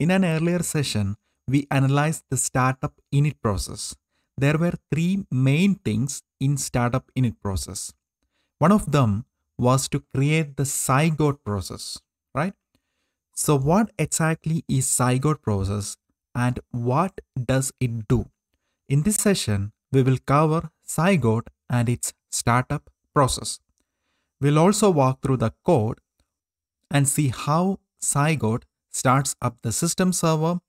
In an earlier session, we analyzed the startup init process. There were three main things in startup init process. One of them was to create the zygote process, right? So what exactly is zygote process and what does it do? In this session, we will cover zygote and its startup process. We'll also walk through the code and see how zygote starts up the system server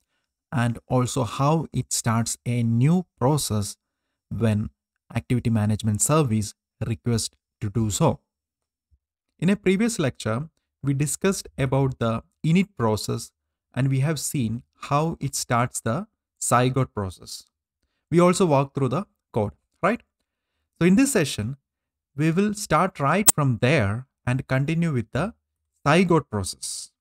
and also how it starts a new process when activity management service request to do so. In a previous lecture, we discussed about the init process and we have seen how it starts the zygote process. We also walked through the code, right? So in this session, we will start right from there and continue with the zygote process.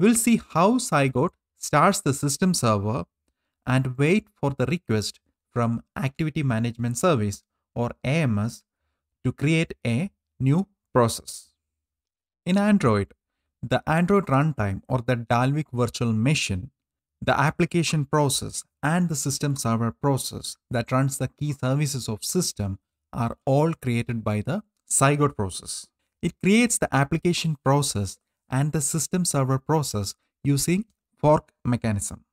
We'll see how Zygote starts the system server and wait for the request from Activity Management Service or AMS to create a new process. In Android, the Android runtime or the Dalvik virtual machine, the application process and the system server process that runs the key services of system are all created by the Zygote process. It creates the application process and the system server process using fork mechanism.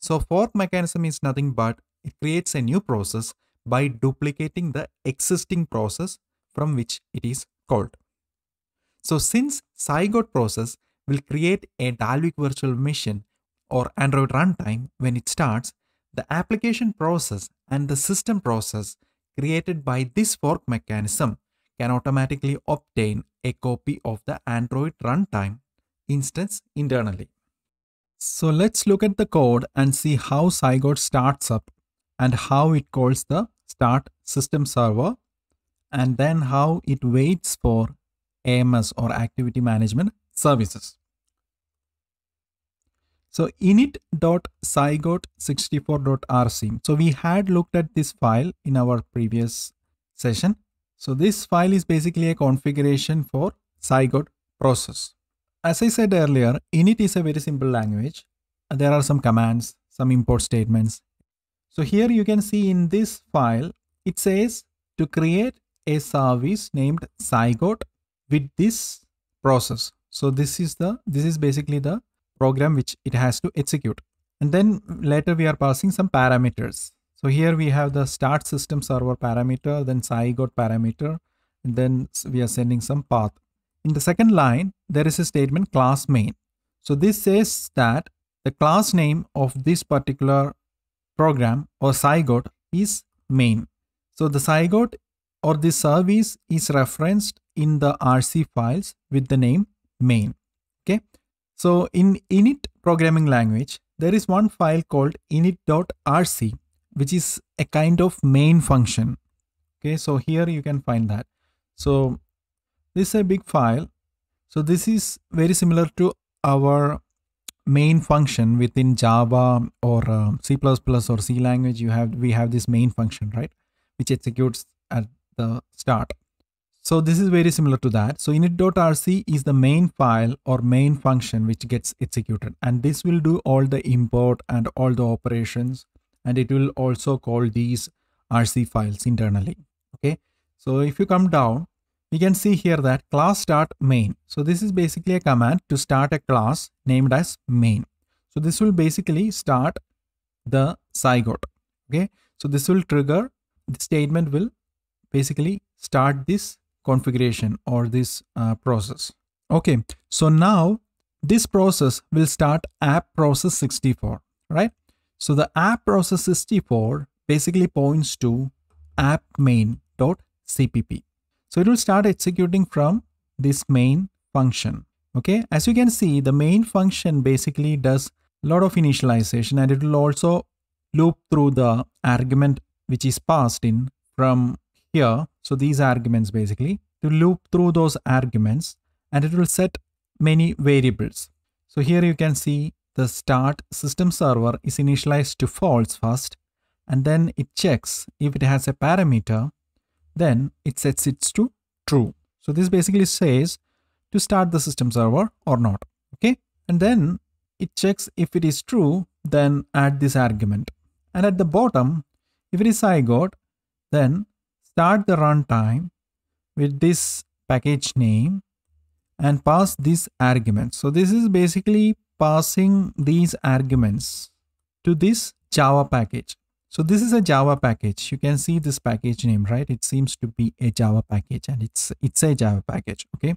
So fork mechanism is nothing but it creates a new process by duplicating the existing process from which it is called. So since zygote process will create a Dalvik virtual machine or Android runtime when it starts, the application process and the system process created by this fork mechanism can automatically obtain a copy of the Android runtime instance internally. So let's look at the code and see how Zygote starts up and how it calls the start system server and then how it waits for AMS or activity management services. So init.zygote64.rc. So we had looked at this file in our previous session so this file is basically a configuration for Zygote process. As I said earlier, init is a very simple language. There are some commands, some import statements. So here you can see in this file, it says to create a service named Zygote with this process. So this is the this is basically the program which it has to execute. And then later we are passing some parameters. So here we have the start system server parameter, then got parameter, and then we are sending some path. In the second line, there is a statement class main. So this says that the class name of this particular program or got is main. So the got or the service is referenced in the RC files with the name main. Okay. So in init programming language, there is one file called init.rc which is a kind of main function. Okay, so here you can find that. So this is a big file. So this is very similar to our main function within Java or uh, C++ or C language. You have we have this main function, right, which executes at the start. So this is very similar to that. So init.rc is the main file or main function which gets executed and this will do all the import and all the operations and it will also call these RC files internally. Okay. So if you come down, we can see here that class start main. So this is basically a command to start a class named as main. So this will basically start the zygote. Okay. So this will trigger the statement will basically start this configuration or this uh, process. Okay. So now this process will start app process 64, right? So the app process64 basically points to app main.cpp. So it will start executing from this main function. Okay, as you can see, the main function basically does a lot of initialization and it will also loop through the argument which is passed in from here. So these arguments basically to loop through those arguments and it will set many variables. So here you can see the start system server is initialized to false first and then it checks if it has a parameter then it sets it to true so this basically says to start the system server or not okay and then it checks if it is true then add this argument and at the bottom if it is igot then start the runtime with this package name and pass this argument so this is basically passing these arguments to this Java package. So this is a Java package. You can see this package name, right? It seems to be a Java package and it's it's a Java package. Okay.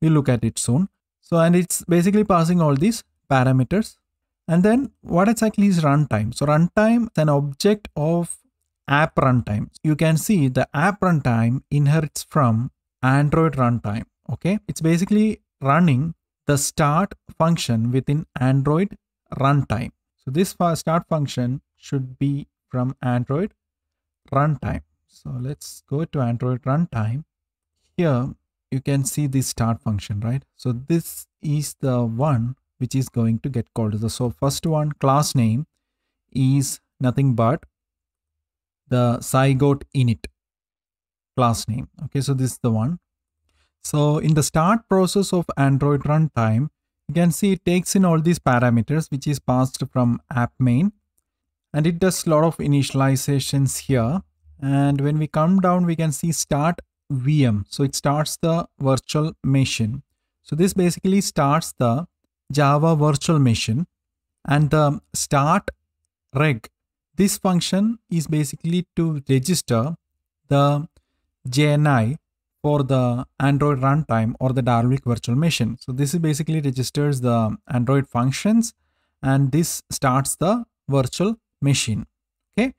We'll look at it soon. So and it's basically passing all these parameters. And then what exactly is runtime? So runtime is an object of app runtime. You can see the app runtime inherits from Android runtime. Okay. It's basically running the start function within Android runtime. So this start function should be from Android runtime. So let's go to Android runtime. Here you can see this start function, right? So this is the one which is going to get called. So first one class name is nothing but the zygote init class name. Okay, so this is the one. So in the start process of Android runtime, you can see it takes in all these parameters, which is passed from app main. And it does a lot of initializations here. And when we come down, we can see start VM. So it starts the virtual machine. So this basically starts the Java virtual machine and the start reg. This function is basically to register the JNI for the Android runtime or the Darvik virtual machine. So this is basically registers the Android functions and this starts the virtual machine. Okay.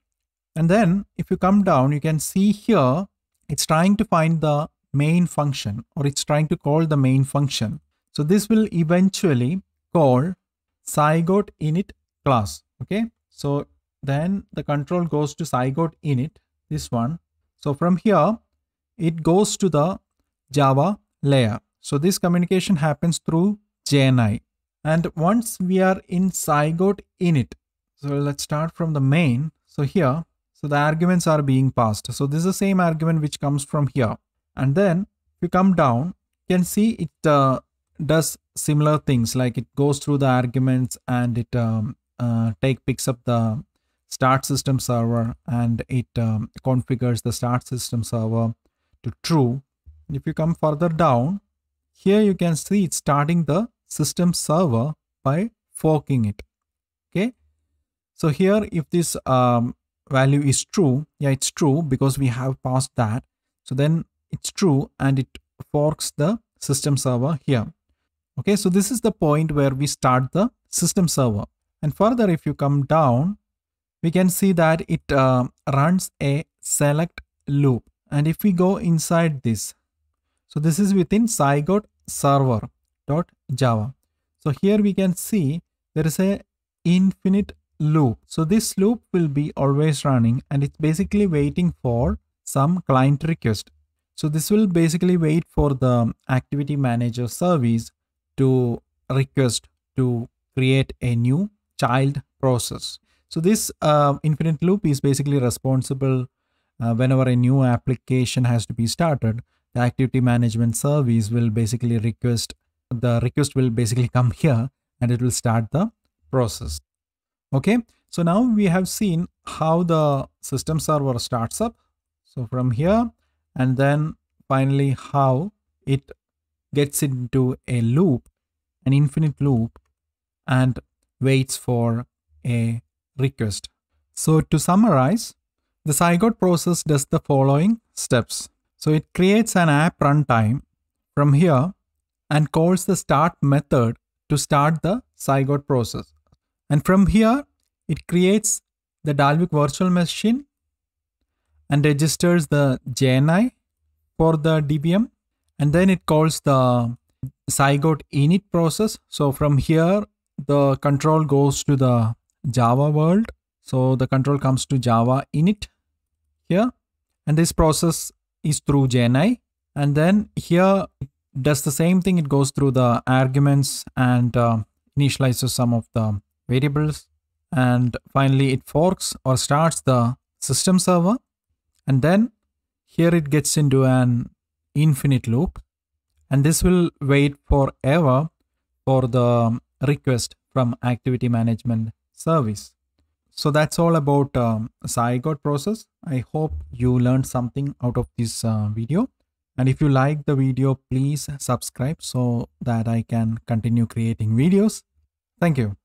And then if you come down, you can see here, it's trying to find the main function or it's trying to call the main function. So this will eventually call zygote init class. Okay. So then the control goes to zygote init, this one. So from here, it goes to the Java layer. So this communication happens through JNI. And once we are in Zygote init, so let's start from the main. So here, so the arguments are being passed. So this is the same argument which comes from here. And then if you come down, you can see it uh, does similar things like it goes through the arguments and it um, uh, take picks up the start system server and it um, configures the start system server to true. If you come further down, here you can see it's starting the system server by forking it. Okay. So here, if this um, value is true, yeah, it's true because we have passed that. So then it's true and it forks the system server here. Okay, so this is the point where we start the system server. And further, if you come down, we can see that it uh, runs a select loop and if we go inside this so this is within zygote Java. so here we can see there is a infinite loop so this loop will be always running and it's basically waiting for some client request so this will basically wait for the activity manager service to request to create a new child process so this uh, infinite loop is basically responsible uh, whenever a new application has to be started, the activity management service will basically request, the request will basically come here and it will start the process. Okay, so now we have seen how the system server starts up. So from here and then finally how it gets into a loop, an infinite loop and waits for a request. So to summarize, the zygote process does the following steps. So it creates an app runtime from here and calls the start method to start the zygote process. And from here, it creates the Dalvik virtual machine and registers the JNI for the DBM. And then it calls the zygote init process. So from here, the control goes to the Java world. So the control comes to Java init here and this process is through JNI and then here does the same thing it goes through the arguments and uh, initializes some of the variables and finally it forks or starts the system server and then here it gets into an infinite loop and this will wait forever for the request from activity management service so that's all about um, zygote process. I hope you learned something out of this uh, video. And if you like the video, please subscribe so that I can continue creating videos. Thank you.